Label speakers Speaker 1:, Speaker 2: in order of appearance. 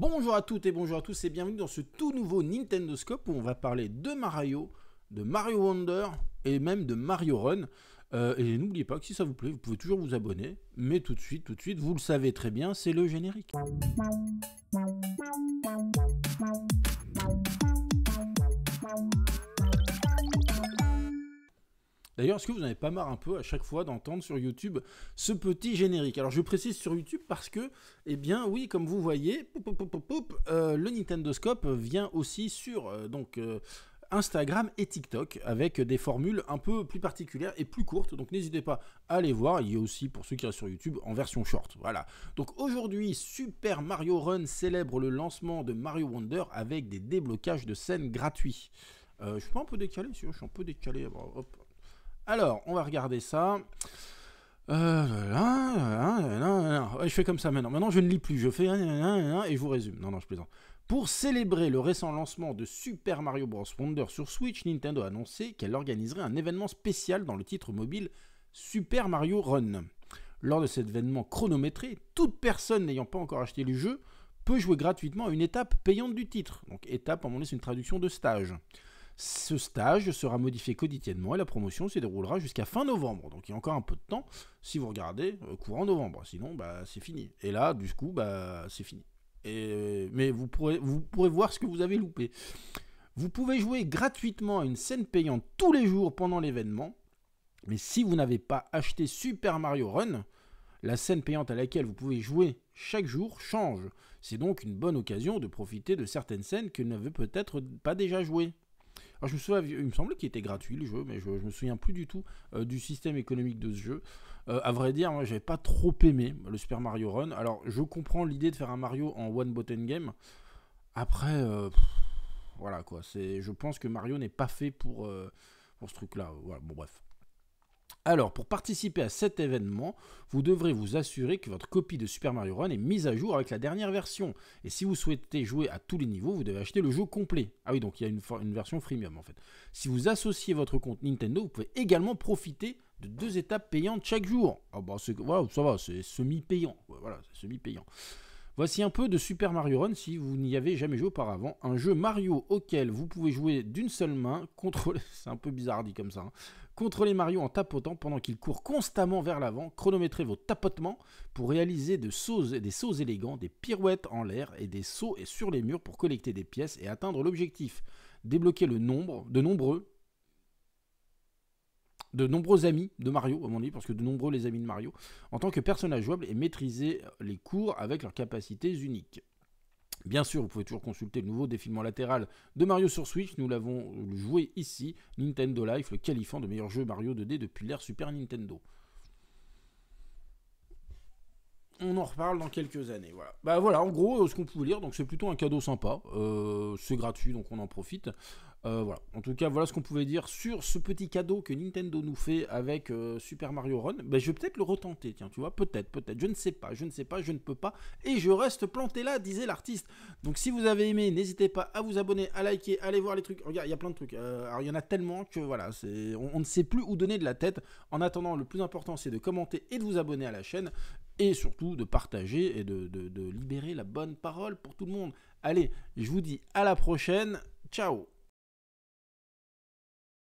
Speaker 1: Bonjour à toutes et bonjour à tous et bienvenue dans ce tout nouveau Nintendo Scope où on va parler de Mario, de Mario Wonder et même de Mario Run. Euh, et n'oubliez pas que si ça vous plaît, vous pouvez toujours vous abonner. Mais tout de suite, tout de suite, vous le savez très bien, c'est le générique. D'ailleurs, est-ce que vous n'avez pas marre un peu à chaque fois d'entendre sur YouTube ce petit générique Alors je précise sur YouTube parce que, eh bien oui, comme vous voyez, euh, le Nintendo Scope vient aussi sur euh, donc euh, Instagram et TikTok avec des formules un peu plus particulières et plus courtes. Donc n'hésitez pas à aller voir. Il y a aussi pour ceux qui restent sur YouTube en version short. Voilà. Donc aujourd'hui, Super Mario Run célèbre le lancement de Mario Wonder avec des déblocages de scènes gratuits. je suis pas un peu décalé, si je suis un peu décalé. Hop. Alors, on va regarder ça. Euh, je fais comme ça maintenant. Maintenant, je ne lis plus. Je fais et je vous résume. Non, non, je plaisante. Pour célébrer le récent lancement de Super Mario Bros. Wonder sur Switch, Nintendo a annoncé qu'elle organiserait un événement spécial dans le titre mobile Super Mario Run. Lors de cet événement chronométré, toute personne n'ayant pas encore acheté le jeu peut jouer gratuitement à une étape payante du titre. Donc étape, à mon avis, c'est une traduction de stage. Ce stage sera modifié quotidiennement et la promotion se déroulera jusqu'à fin novembre. Donc il y a encore un peu de temps si vous regardez euh, courant novembre. Sinon, bah, c'est fini. Et là, du coup, bah, c'est fini. Euh, mais vous pourrez, vous pourrez voir ce que vous avez loupé. Vous pouvez jouer gratuitement à une scène payante tous les jours pendant l'événement. Mais si vous n'avez pas acheté Super Mario Run, la scène payante à laquelle vous pouvez jouer chaque jour change. C'est donc une bonne occasion de profiter de certaines scènes que vous n'avez peut-être pas déjà jouées. Alors, je me souviens, il me semblait qu'il était gratuit le jeu, mais je, me souviens plus du tout euh, du système économique de ce jeu. Euh, à vrai dire, moi, j'avais pas trop aimé le Super Mario Run. Alors, je comprends l'idée de faire un Mario en one button game. Après, euh, voilà quoi. C'est, je pense que Mario n'est pas fait pour pour ce truc-là. Voilà, bon bref. Alors, pour participer à cet événement, vous devrez vous assurer que votre copie de Super Mario Run est mise à jour avec la dernière version. Et si vous souhaitez jouer à tous les niveaux, vous devez acheter le jeu complet. Ah oui, donc il y a une, version freemium en fait. Si vous associez votre compte Nintendo, vous pouvez également profiter de deux étapes payantes chaque jour. Ah bah ça va, c'est semi-payant. Voilà, c'est semi-payant. Voici un peu de Super Mario Run si vous n'y avez jamais joué auparavant. Un jeu Mario auquel vous pouvez jouer d'une seule main, contrôler, c'est un peu bizarre dit comme ça, hein. Mario en tapotant pendant qu'il court constamment vers l'avant, chronométrer vos tapotements pour réaliser des sauts élégants, des pirouettes en l'air et des sauts sur les murs pour collecter des pièces et atteindre l'objectif. Débloquer le nombre de nombreux de nombreux amis de Mario, à mon avis, parce que de nombreux les amis de Mario, en tant que personnage jouable et maîtriser les cours avec leurs capacités uniques. Bien sûr, vous pouvez toujours consulter le nouveau défilement latéral de Mario sur Switch. Nous l'avons joué ici, Nintendo Life, le qualifiant de meilleur jeu Mario 2D depuis l'ère Super Nintendo on en reparle dans quelques années. Voilà. Bah voilà, en gros, euh, ce qu'on pouvait lire. Donc c'est plutôt un cadeau sympa. Euh, c'est gratuit, donc on en profite. Euh, voilà. En tout cas, voilà ce qu'on pouvait dire sur ce petit cadeau que Nintendo nous fait avec Super Mario Run. Bah, je vais peut-être le retenter, tiens, tu vois, peut-être, peut-être. Je ne sais pas, je ne sais pas, je ne peux pas. Et je reste planté là, disait l'artiste. Donc si vous avez aimé, n'hésitez pas à vous abonner, à liker, à aller voir les trucs. Regarde, il y a plein de trucs. alors il y en a tellement que voilà, on ne sait plus où donner de la tête. En attendant, le plus important, c'est de commenter et de vous abonner à la chaîne et surtout de partager et de, libérer la bonne parole pour tout le monde. Allez, je vous dis à la prochaine. Ciao